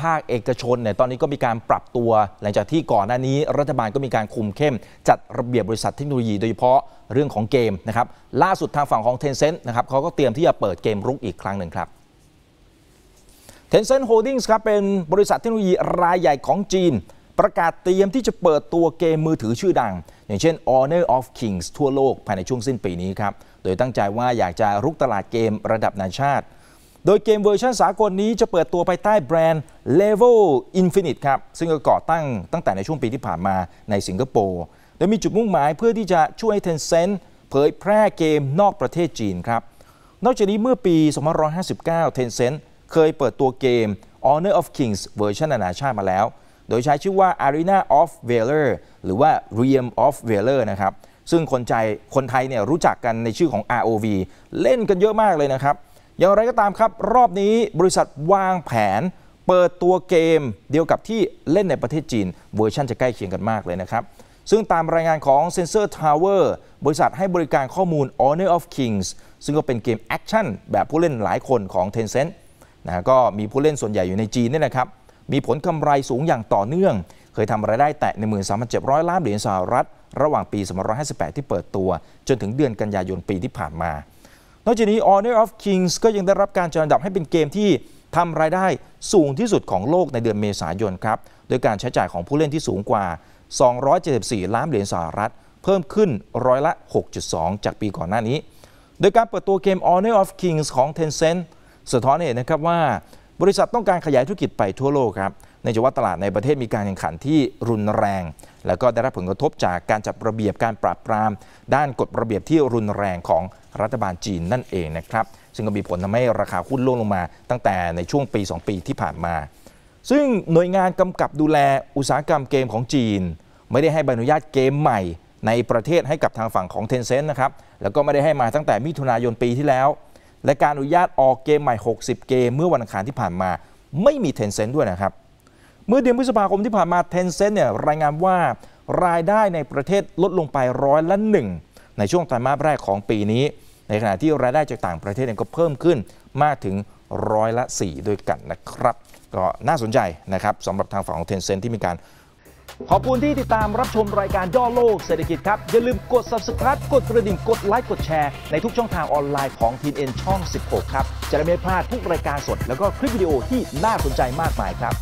ภาคเอกชนเนี่ยตอนนี้ก็มีการปรับตัว หลังจากที่ก่อนหน้านี้รัฐบาลก็มีการคุมเข้ม จัดระเบียบบริษัทเทคโนโลยีโดยเฉพาะเรื่องของเกมนะครับล่าสุดทางฝั่งของเทนเซ็นต์นะครับเขาก็เตรียมที่จะเปิดเกมรุกอีกครั้งหนึ่งครับเทนเซ็นต์โฮลดิ้งส์ครับเป็นบริษัทเทคโนโลยีรายใหญ่ของจีน ประกาศเตรียมที่จะเปิดตัวเกมมือถือชื่อดัง อย่างเช่น Honor of Kings ทั่วโลกภายในช่วงสิ้นปีนี้ครับโดยตั้งใจว่าอยากจะรุกตลาดเกมระดับนานาชาติโดยเกมเวอร์ชันสากลนี้จะเปิดตัวภายใต้แบรนด์ Level Infinite ครับซึ่งก็ก่อตั้งตั้งแต่ในช่วงปีที่ผ่านมาในสิงคโปร์โดยมีจุดมุ่งหมายเพื่อที่จะช่วยให้ Tencent เผยแพร่เกมนอกประเทศจีนครับนอกจากนี้เมื่อปี 2559 Tencent เคยเปิดตัวเกม Honor of Kings เวอร์ชันนานาชาติมาแล้ว โดยใช้ชื่อว่า Arena of Valor หรือว่า Realm of Valor นะครับซึ่งคนใจคนไทยเนี่ยรู้จักกันในชื่อของ ROV เล่นกันเยอะมากเลยนะครับอย่างไรก็ตามครับ รอบนี้บริษัทวางแผนเปิดตัวเกมเดียวกับที่เล่นในประเทศจีน เวอร์ชันจะใกล้เคียงกันมากเลยนะครับ ซึ่งตามรายงานของ Sensor Tower บริษัทให้บริการข้อมูล Honor of Kings ซึ่งก็เป็นเกมแอคชั่นแบบผู้เล่นหลายคนของ Tencent นะก็มีผู้เล่นส่วนใหญ่อยู่ในจีนนี่นะครับมีผลกำไรสูงอย่างต่อเนื่อง เคยทำรายได้แตะ13,700ล้านเหรียญสหรัฐระหว่างปี2558ที่เปิดตัว จนถึงเดือนกันยายนปีที่ผ่านมานอกจากนี้ Honor of Kings ก็ยังได้รับการจัดอันดับให้เป็นเกมที่ทำรายได้สูงที่สุดของโลกในเดือนเมษายนครับ โดยการใช้จ่ายของผู้เล่นที่สูงกว่า 274 ล้านเหรียญสหรัฐ เพิ่มขึ้นร้อยละ 6.2 จากปีก่อนหน้านี้ โดยการเปิดตัวเกม Honor of Kings ของ Tencent สะท้อนเห็นนะครับว่า บริษัทต้องการขยายธุรกิจไปทั่วโลกครับเนื่องจากว่าตลาดในประเทศมีการแข่งขันที่รุนแรง แล้วก็ได้รับผลกระทบจากการจัดระเบียบการปราบปราม ด้านกฎระเบียบที่รุนแรงของรัฐบาลจีนนั่นเองนะครับ ซึ่งก็มีผลทำให้ราคาหุ้นล่วงลงมา ตั้งแต่ในช่วงปี 2 ปีที่ผ่านมา ซึ่งหน่วยงานกำกับดูแลอุตสาหกรรมเกมของจีน ไม่ได้ให้ใบอนุญาตเกมใหม่ ในประเทศให้กับทางฝั่งของเทนเซ็นต์นะครับ แล้วก็ไม่ได้ให้มาตั้งแต่มิถุนายนปีที่แล้ว และการอนุญาตออกเกมใหม่ 60 เกม เมื่อวันอังคารที่ผ่านมาไม่มีเทนเซ็นต์ด้วยนะครับเมื่อเดือนพฤษภาคมที่ผ่านมาเทนเซ็นเนี่ยรายงานว่ารายได้ในประเทศลดลงไปร้อยละหนึ่งในช่วงไตรมาสแรกของปีนี้ ในขณะที่รายได้จากต่างประเทศเองก็เพิ่มขึ้นมากถึงร้อยละ4ด้วยกันนะครับ ก็น่าสนใจนะครับสำหรับทางฝั่งของเทนเซ็นที่มีการ ขอบคุณที่ติดตามรับชมรายการย่อโลกเศรษฐกิจครับอย่าลืมกด subscribe กดกระดิ่งกดไลค์กดแชร์ ในทุกช่องทางออนไลน์ของทีเอ็นช่อง 16ครับจะได้ไม่พลาดทุกรายการสดแล้วก็คลิปวิดีโอที่น่าสนใจมากมายครับ